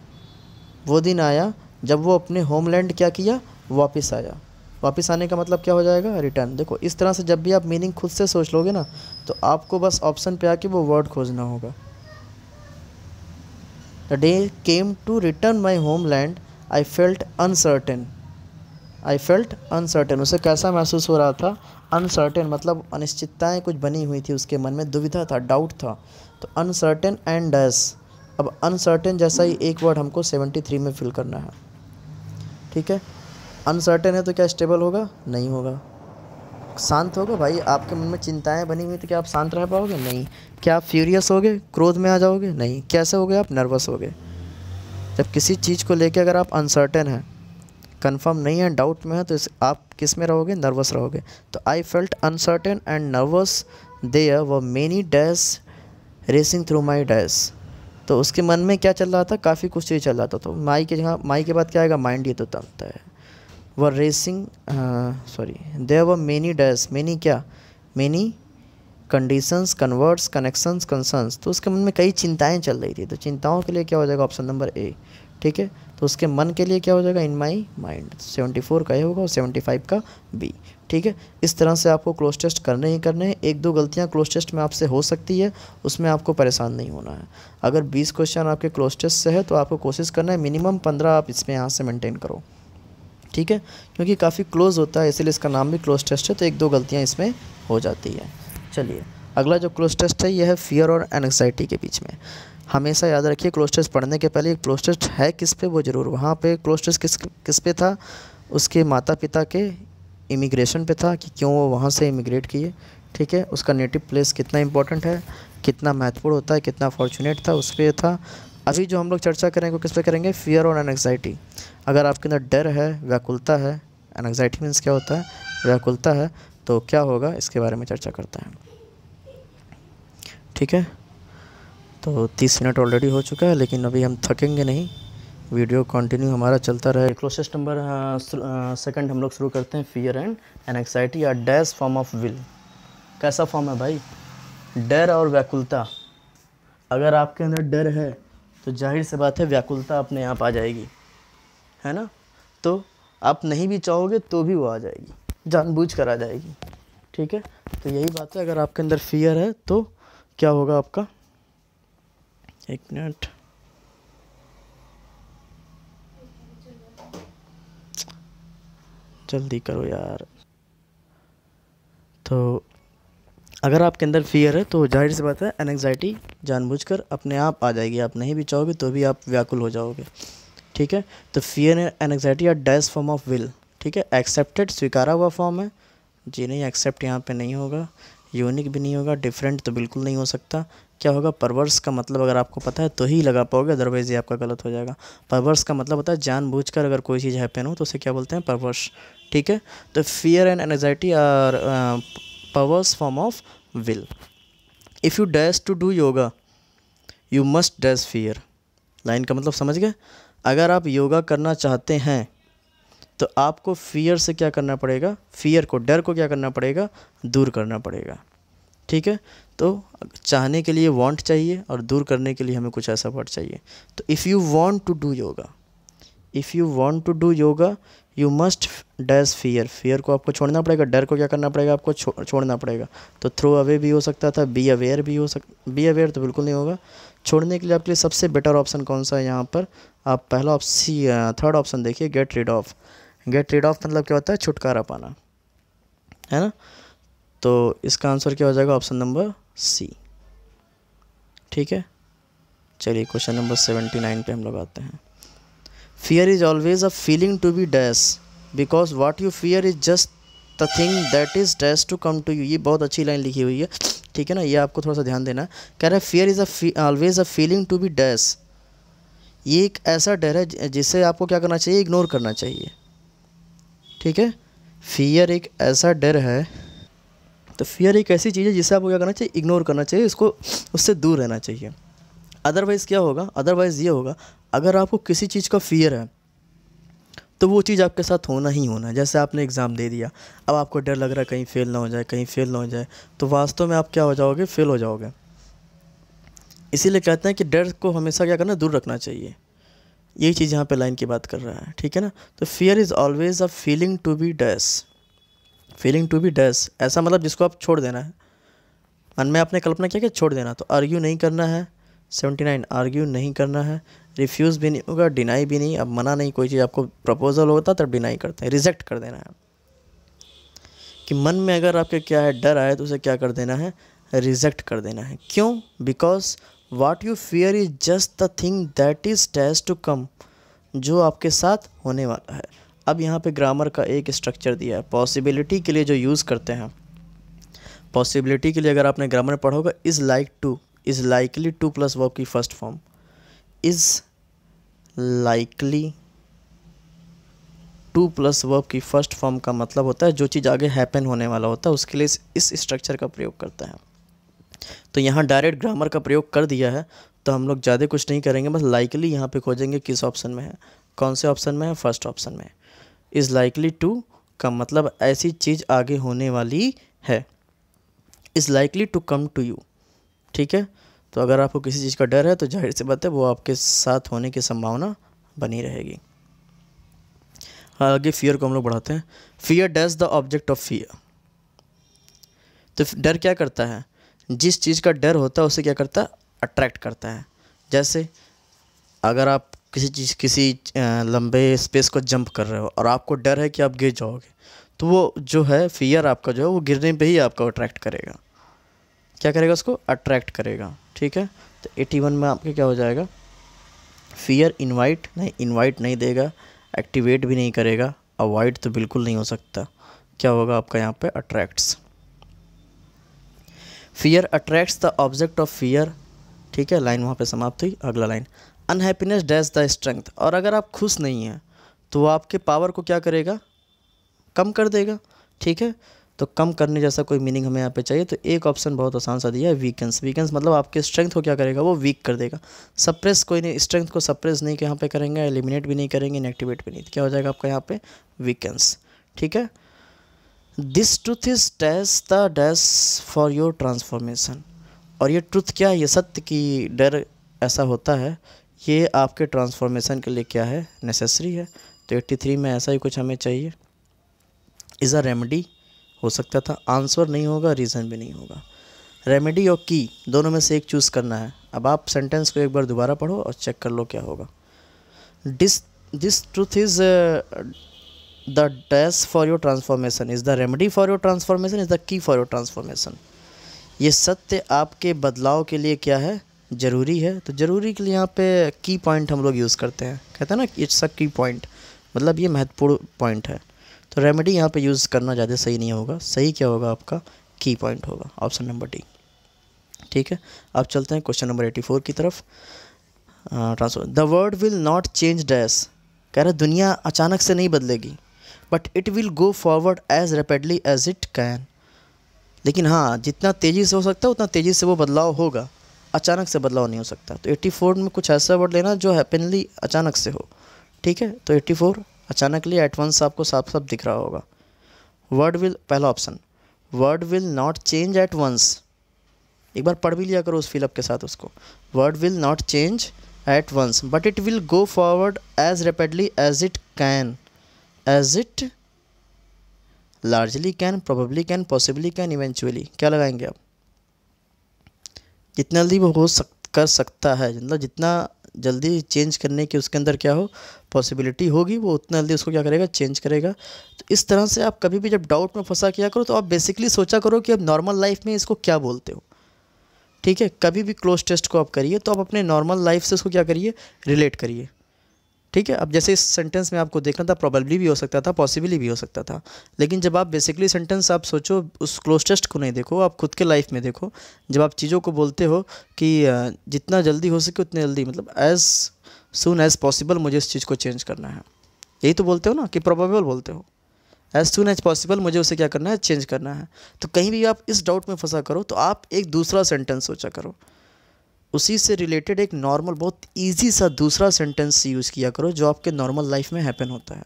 वो दिन आया जब वो अपने होमलैंड क्या किया वापस आया वापस आने का मतलब क्या हो जाएगा रिटर्न देखो इस तरह से जब भी आप मीनिंग खुद से सोच लोगे ना तो आपको बस ऑप्शन पे आके वो वर्ड खोजना होगा the day came to return my homeland I felt uncertain I felt uncertain उसे कैसा महसूस हो रहा था अनसर्टेन मतलब अनिश्चितताएं कुछ बनी हुई थी उसके मन में दुविधा था डाउट था तो अनसर्टेन एंड डस अब अनसर्टेन जैसा ही एक वर्ड हमको सेवेंटी थ्री में फिल करना है ठीक है अनसर्टेन है तो क्या स्टेबल होगा नहीं होगा शांत होगा भाई आपके मन में चिंताएं बनी हुई तो क्या आप शांत रह पाओगे नहीं क्या आप फ्यूरियस होगे क्रोध में आ जाओगे नहीं कैसे हो गए आप नर्वस हो जब किसी चीज़ को लेके अगर आप अनसर्टेन हैं कंफर्म नहीं है डाउट में है तो इस, आप किस में रहोगे नर्वस रहोगे तो I felt uncertain and nervous there were many dash racing through my dash तो उसके मन में क्या चल रहा था काफ़ी कुछ चीज़ चल रहा था तो माई के जगह माई के बाद क्या आएगा माइंड ये तो तनता है were racing sorry there were many dash many क्या many conditions converts connections concerns तो उसके मन में कई चिंताएं चल रही थी तो चिंताओं के लिए क्या हो जाएगा ऑप्शन नंबर ए ठीक है तो उसके मन के लिए क्या हो जाएगा in my mind seventy four का ए होगा और सेवेंटी फाइव का बी ठीक है इस तरह से आपको क्लोज टेस्ट करने ही करने हैं एक दो गलतियां क्लोज टेस्ट में आपसे हो सकती है उसमें आपको परेशान नहीं होना है अगर बीस क्वेश्चन आपके क्लोज टेस्ट से है तो आपको कोशिश करना है मिनिमम पंद्रह आप इसमें यहाँ से मेनटेन करो ठीक है क्योंकि काफ़ी क्लोज होता है इसलिए इसका नाम भी क्लोज टेस्ट है तो एक दो गलतियाँ इसमें हो जाती है चलिए अगला जो क्लोज टेस्ट है यह है फियर और एनजाइटी के बीच में हमेशा याद रखिए क्लोज टेस्ट पढ़ने के पहले क्लोज टेस्ट है किस पे वो ज़रूर वहाँ पे क्लोज टेस्ट किस किस पे था उसके माता पिता के इमिग्रेशन पे था कि क्यों वो वहाँ से इमिग्रेट किए ठीक है उसका नेटिव प्लेस कितना इंपॉर्टेंट है कितना महत्वपूर्ण होता है कितना फॉर्चुनेट था उस पर था अभी जो हम लोग चर्चा करेंगे किस पे करेंगे फियर और एनजाइटी अगर आपके अंदर डर है व्याकुलता है एनग्जाइटी मीन्स क्या होता है व्याकुलता है तो क्या होगा इसके बारे में चर्चा करते हैं ठीक है तो तीस मिनट ऑलरेडी हो चुका है लेकिन अभी हम थकेंगे नहीं वीडियो कंटिन्यू हमारा चलता रहे क्लोसेस्ट नंबर सेकंड हम लोग शुरू करते हैं फियर एंड एनक्साइटी या डैश फॉर्म ऑफ विल कैसा फॉर्म है भाई डर और व्याकुलता अगर आपके अंदर डर है तो जाहिर सी बात है व्याकुलता अपने आप आ जाएगी है ना तो आप नहीं भी चाहोगे तो भी वो आ जाएगी जानबूझ कर आ जाएगी ठीक है तो यही बात है अगर आपके अंदर फियर है तो क्या होगा आपका एक मिनट जल्दी करो यार तो अगर आपके अंदर फियर है तो जाहिर सी बात है एनजाइटी जानबूझकर अपने आप आ जाएगी आप नहीं भी चाहोगे तो भी आप व्याकुल हो जाओगे ठीक है तो fear and anxiety are dash form of will ठीक है एक्सेप्टेड स्वीकारा हुआ फॉर्म है जी नहीं एक्सेप्ट यहाँ पे नहीं होगा यूनिक भी नहीं होगा डिफरेंट तो बिल्कुल नहीं हो सकता क्या होगा परवर्स का मतलब अगर आपको पता है तो ही लगा पाओगे अदरवाइज़ ये आपका गलत हो जाएगा परवर्स का मतलब होता है जानबूझकर अगर कोई चीज़ हैपन हो तो उसे क्या बोलते हैं परवर्स ठीक है तो fear and anxiety are perverse form of will if you dash to do yoga you must dash fear line का मतलब समझ गए अगर आप योगा करना चाहते हैं तो आपको फ़ियर से क्या करना पड़ेगा फ़ियर को डर को क्या करना पड़ेगा दूर करना पड़ेगा ठीक है तो चाहने के लिए वांट चाहिए और दूर करने के लिए हमें कुछ ऐसा वर्ड चाहिए तो if you want to do yoga if you want to do yoga you must does fear fear को आपको छोड़ना पड़ेगा डर को क्या करना पड़ेगा आपको छो, छोड़ना पड़ेगा तो थ्रो अवे भी हो सकता था बी अवेयर भी हो सक बी अवेयर तो बिल्कुल नहीं होगा छोड़ने के लिए आपके लिए सबसे बेटर ऑप्शन कौन सा है यहाँ पर आप पहला ऑप्शन थर्ड ऑप्शन देखिए get rid of get rid of मतलब क्या होता है छुटकारा पाना है ना तो इसका आंसर क्या हो जाएगा ऑप्शन नंबर सी ठीक है चलिए क्वेश्चन नंबर सेवेंटी नाइन पर हम लोग आते हैं fear is always a feeling to be dash because what you fear is just the thing that is dash to come to you ये बहुत अच्छी लाइन लिखी हुई है ठीक है ना ये आपको थोड़ा सा ध्यान देना कह रहे हैं fear is always a feeling to be dash ये एक ऐसा डर है जिसे आपको क्या करना चाहिए इग्नोर करना चाहिए ठीक है फियर एक ऐसा डर है तो फियर एक ऐसी चीज़ है जिसे आपको क्या करना चाहिए इग्नोर करना चाहिए इसको उससे दूर रहना चाहिए अदरवाइज़ क्या होगा अदरवाइज़ ये होगा अगर आपको किसी चीज़ का फियर है तो वो चीज़ आपके साथ होना ही होना है जैसे आपने एग्ज़ाम दे दिया अब आपको डर लग रहा है कहीं फ़ेल ना हो जाए कहीं फ़ेल ना हो जाए तो वास्तव में आप क्या हो जाओगे फ़ेल हो जाओगे इसीलिए कहते हैं कि डर को हमेशा क्या करना दूर रखना चाहिए यही चीज़ यहाँ पे लाइन की बात कर रहा है ठीक है ना तो fear is always a feeling to be dash feeling to be dash ऐसा मतलब जिसको आप छोड़ देना है मन में आपने कल्पना किया कि छोड़ देना तो आर्ग्यू नहीं करना है सेवेंटी नाइन आर्ग्यू नहीं करना है रिफ्यूज़ भी नहीं होगा डिनाई भी नहीं अब मना नहीं कोई चीज़ आपको प्रपोज़ल होता तब डिनाई करते हैं रिजेक्ट कर देना है कि मन में अगर आपके क्या है डर आए तो उसे क्या कर देना है रिजेक्ट कर देना है क्यों because what you fear is just the thing that is test to come जो आपके साथ होने वाला है अब यहाँ पे ग्रामर का एक स्ट्रक्चर दिया है पॉसिबिलिटी के लिए जो यूज़ करते हैं पॉसिबिलिटी के लिए अगर आपने ग्रामर पढ़ोगे is like to is likely to plus verb की first form is likely to plus verb की फर्स्ट फॉर्म का मतलब होता है जो चीज़ आगे हैपन होने वाला होता है उसके लिए इस स्ट्रक्चर का प्रयोग करता है तो यहाँ डायरेक्ट ग्रामर का प्रयोग कर दिया है तो हम लोग ज़्यादा कुछ नहीं करेंगे बस लाइकली यहाँ पे खोजेंगे किस ऑप्शन में है कौन से ऑप्शन में है फर्स्ट ऑप्शन में इज़ लाइकली टू का मतलब ऐसी चीज़ आगे होने वाली है is likely to come to you ठीक है तो अगर आपको किसी चीज़ का डर है तो जाहिर सी बात है वो आपके साथ होने की संभावना बनी रहेगी हाँ, आगे फियर को हम लोग बढ़ाते हैं fear does the object of fear तो डर क्या करता है जिस चीज़ का डर होता है उसे क्या करता है अट्रैक्ट करता है जैसे अगर आप किसी चीज़ किसी लंबे स्पेस को जंप कर रहे हो और आपको डर है कि आप गिर जाओगे तो वो जो है फियर आपका जो है वो गिरने पे ही आपको अट्रैक्ट करेगा क्या करेगा उसको अट्रैक्ट करेगा ठीक है तो एटी वन में आपके क्या हो जाएगा फियर इनवाइट नहीं इनवाइट नहीं देगा एक्टिवेट भी नहीं करेगा अवॉइड तो बिल्कुल नहीं हो सकता क्या होगा आपका यहाँ पे attracts fear attracts the object of fear ठीक है लाइन वहाँ पे समाप्त हुई अगला line unhappiness dash the strength और अगर आप खुश नहीं हैं तो वो आपके पावर को क्या करेगा कम कर देगा ठीक है तो कम करने जैसा कोई मीनिंग हमें यहाँ पे चाहिए तो एक ऑप्शन बहुत आसान सा दिया है वीकेंस वीकेंस मतलब आपके स्ट्रेंथ को क्या करेगा वो वीक कर देगा सप्रेस कोई नहीं स्ट्रेंथ को सप्रेस नहीं यहाँ पे करेंगे एलिमिनेट भी नहीं करेंगे इनएक्टिवेट भी नहीं क्या हो जाएगा आपका यहाँ पे वीकेंस ठीक है this truth is dash the dash for your transformation और ये ट्रुथ क्या है ये सत्य की डर ऐसा होता है ये आपके ट्रांसफॉर्मेशन के लिए क्या है नेसेसरी है तो एट्टी थ्री में ऐसा ही कुछ हमें चाहिए इज़ अ रेमडी हो सकता था आंसर नहीं होगा रीज़न भी नहीं होगा रेमेडी और की दोनों में से एक चूज़ करना है अब आप सेंटेंस को एक बार दोबारा पढ़ो और चेक कर लो क्या होगा this this truth is the dash for your transformation is the remedy for your transformation is the key for your transformation ये सत्य आपके बदलाव के लिए क्या है ज़रूरी है तो ज़रूरी के लिए यहाँ पे की पॉइंट हम लोग यूज़ करते हैं कहते हैं ना इट्स अ की पॉइंट मतलब ये महत्वपूर्ण पॉइंट है तो रेमेडी यहाँ पे यूज़ करना ज़्यादा सही नहीं होगा सही क्या होगा आपका की पॉइंट होगा ऑप्शन नंबर डी ठीक है अब चलते हैं क्वेश्चन नंबर एटी फोर की तरफ transfer the world will not change dash कह रहे दुनिया अचानक से नहीं बदलेगी but it will go forward as rapidly as it can लेकिन हाँ जितना तेज़ी से हो सकता है उतना तेज़ी से वो बदलाव होगा अचानक से बदलाव नहीं हो सकता तो एट्टी फोर में कुछ ऐसा वर्ड लेना जो हैपनली अचानक से हो ठीक है तो एट्टी फोर अचानकली एट वंस आपको साफ साफ दिख रहा होगा वर्ड विल पहला option word will not change at once एक बार पढ़ भी लिया करो उस फिलअप के साथ उसको word will not change at once but it will go forward as rapidly as it can as it largely can probably can possibly can eventually क्या लगाएंगे आप जितना जल्दी वो हो सक कर सकता है मतलब जितना जल्दी चेंज करने की उसके अंदर क्या हो पॉसिबिलिटी होगी वो उतना जल्दी उसको क्या करेगा चेंज करेगा तो इस तरह से आप कभी भी जब डाउट में फंसा किया करो तो आप बेसिकली सोचा करो कि आप नॉर्मल लाइफ में इसको क्या बोलते हो ठीक है कभी भी क्लोज टेस्ट को आप करिए तो आप अपने नॉर्मल लाइफ से उसको क्या करिए रिलेट करिए ठीक है अब जैसे इस सेंटेंस में आपको देखना था प्रॉबली भी हो सकता था पॉसिबली भी हो सकता था लेकिन जब आप बेसिकली सेंटेंस आप सोचो उस क्लोजेस्ट को नहीं देखो आप खुद के लाइफ में देखो जब आप चीज़ों को बोलते हो कि जितना जल्दी हो सके उतने जल्दी मतलब एज़ सुन एज़ पॉसिबल मुझे इस चीज़ को चेंज करना है यही तो बोलते हो ना कि प्रोबेबल बोलते हो एज सुन एज पॉसिबल मुझे उसे क्या करना है चेंज करना है तो कहीं भी आप इस डाउट में फंसा करो तो आप एक दूसरा सेंटेंस सोचा करो उसी से रिलेटेड एक नॉर्मल बहुत ईजी सा दूसरा सेंटेंस यूज़ किया करो जो आपके नॉर्मल लाइफ में हैपन होता है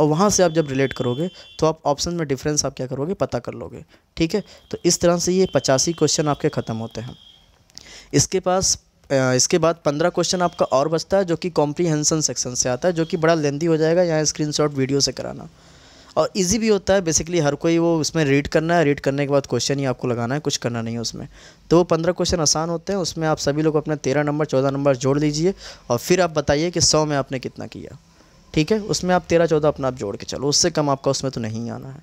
और वहाँ से आप जब रिलेट करोगे तो आप ऑप्शन में डिफरेंस आप क्या करोगे पता कर लोगे ठीक है तो इस तरह से ये पचासी क्वेश्चन आपके ख़त्म होते हैं इसके पास इसके बाद पंद्रह क्वेश्चन आपका और बचता है जो कि कॉम्प्रीहेंसन सेक्शन से आता है जो कि बड़ा लेंदी हो जाएगा यहाँ स्क्रीनशॉट वीडियो से कराना और इजी भी होता है बेसिकली हर कोई वो उसमें रीड करना है रीड करने के बाद क्वेश्चन ही आपको लगाना है कुछ करना नहीं है उसमें तो वो पंद्रह क्वेश्चन आसान होते हैं उसमें आप सभी लोग अपना तेरह नंबर चौदह नंबर जोड़ लीजिए और फिर आप बताइए कि सौ में आपने कितना किया ठीक है उसमें आप तेरह चौदह अपना आप जोड़ के चलो उससे कम आपका उसमें तो नहीं आना है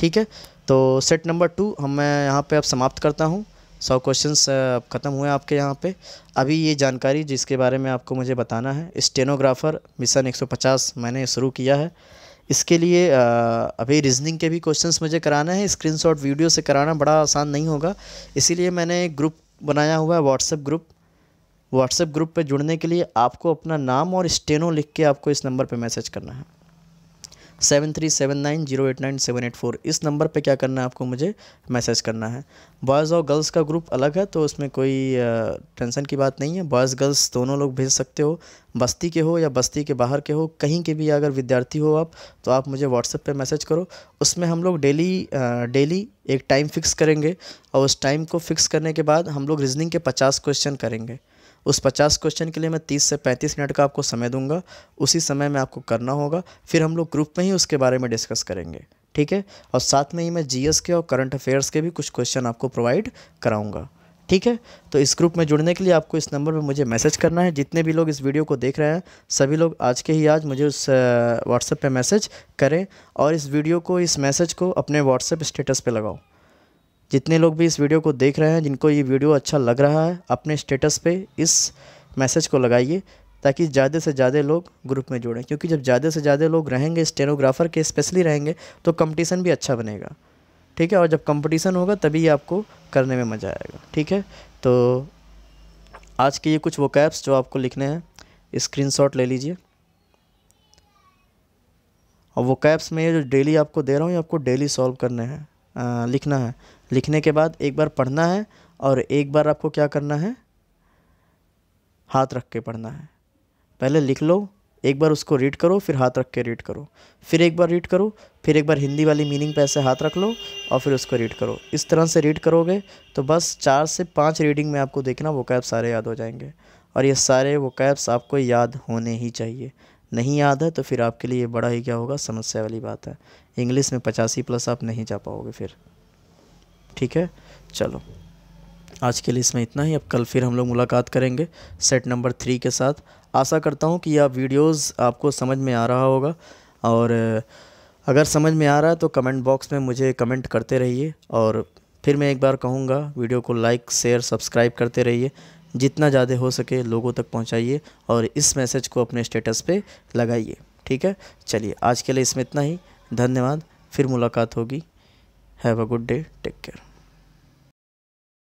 ठीक है तो सेट नंबर टू हम मैं यहाँ पर अब समाप्त करता हूँ सौ क्वेश्चन ख़त्म हुए आपके यहाँ पे अभी ये जानकारी जिसके बारे में आपको मुझे बताना है स्टेनोग्राफ़र मिशन 150 मैंने शुरू किया है इसके लिए अभी रीजनिंग के भी क्वेश्चंस मुझे कराना है स्क्रीनशॉट वीडियो से कराना बड़ा आसान नहीं होगा इसीलिए मैंने एक ग्रुप बनाया हुआ है व्हाट्सएप ग्रुप व्हाट्सएप ग्रुप पे जुड़ने के लिए आपको अपना नाम और स्टेनो लिख के आपको इस नंबर पे मैसेज करना है seven three seven nine zero eight nine seven eight four इस नंबर पे क्या करना है आपको मुझे मैसेज करना है बॉयज़ और गर्ल्स का ग्रुप अलग है तो उसमें कोई टेंशन की बात नहीं है बॉयज़ गर्ल्स दोनों लोग भेज सकते हो बस्ती के हो या बस्ती के बाहर के हो कहीं के भी अगर विद्यार्थी हो आप तो आप मुझे व्हाट्सएप पे मैसेज करो उसमें हम लोग डेली डेली एक टाइम फिक्स करेंगे और उस टाइम को फिक्स करने के बाद हम लोग रीजनिंग के पचास क्वेश्चन करेंगे उस पचास क्वेश्चन के लिए मैं तीस से पैंतीस मिनट का आपको समय दूंगा उसी समय में आपको करना होगा फिर हम लोग ग्रुप में ही उसके बारे में डिस्कस करेंगे ठीक है और साथ में ही मैं जीएस के और करंट अफेयर्स के भी कुछ क्वेश्चन आपको प्रोवाइड कराऊंगा ठीक है तो इस ग्रुप में जुड़ने के लिए आपको इस नंबर पर मुझे मैसेज करना है जितने भी लोग इस वीडियो को देख रहे हैं सभी लोग आज के ही आज मुझे उस व्हाट्सएप पर मैसेज करें और इस वीडियो को इस मैसेज को अपने व्हाट्सएप स्टेटस पर लगाओ जितने लोग भी इस वीडियो को देख रहे हैं जिनको ये वीडियो अच्छा लग रहा है अपने स्टेटस पे इस मैसेज को लगाइए ताकि ज़्यादा से ज़्यादा लोग ग्रुप में जुड़ें क्योंकि जब ज़्यादा से ज़्यादा लोग रहेंगे स्टेनोग्राफर के स्पेशली रहेंगे तो कंपटीशन भी अच्छा बनेगा ठीक है और जब कंपटीशन होगा तभी आपको करने में मज़ा आएगा ठीक है तो आज के ये कुछ वो कैप्स जो आपको लिखने हैं स्क्रीनशॉट ले लीजिए और वो कैप्स में जो डेली आपको दे रहा हूँ ये आपको डेली सॉल्व करने हैं लिखना है लिखने के बाद एक बार पढ़ना है और एक बार आपको क्या करना है हाथ रख के पढ़ना है पहले लिख लो एक बार उसको रीड करो फिर हाथ रख के रीड करो फिर एक बार रीड करो फिर एक बार हिंदी वाली मीनिंग पे ऐसे हाथ रख लो और फिर उसको रीड करो इस तरह से रीड करोगे तो बस चार से पाँच रीडिंग में आपको देखना वो कैब सारे याद हो जाएंगे और ये सारे वो कैब्स आपको याद होने ही चाहिए नहीं याद है तो फिर आपके लिए बड़ा ही क्या होगा समस्या वाली बात है इंग्लिश में पचासी प्लस आप नहीं जा पाओगे फिर ठीक है चलो आज के लिए इसमें इतना ही अब कल फिर हम लोग मुलाकात करेंगे सेट नंबर थ्री के साथ आशा करता हूँ कि यह वीडियोस आपको समझ में आ रहा होगा और अगर समझ में आ रहा है तो कमेंट बॉक्स में मुझे कमेंट करते रहिए और फिर मैं एक बार कहूँगा वीडियो को लाइक शेयर सब्सक्राइब करते रहिए जितना ज़्यादा हो सके लोगों तक पहुँचाइए और इस मैसेज को अपने स्टेटस पर लगाइए ठीक है चलिए आज के लिए इसमें इतना ही धन्यवाद फिर मुलाकात होगी Have a good day. Take care.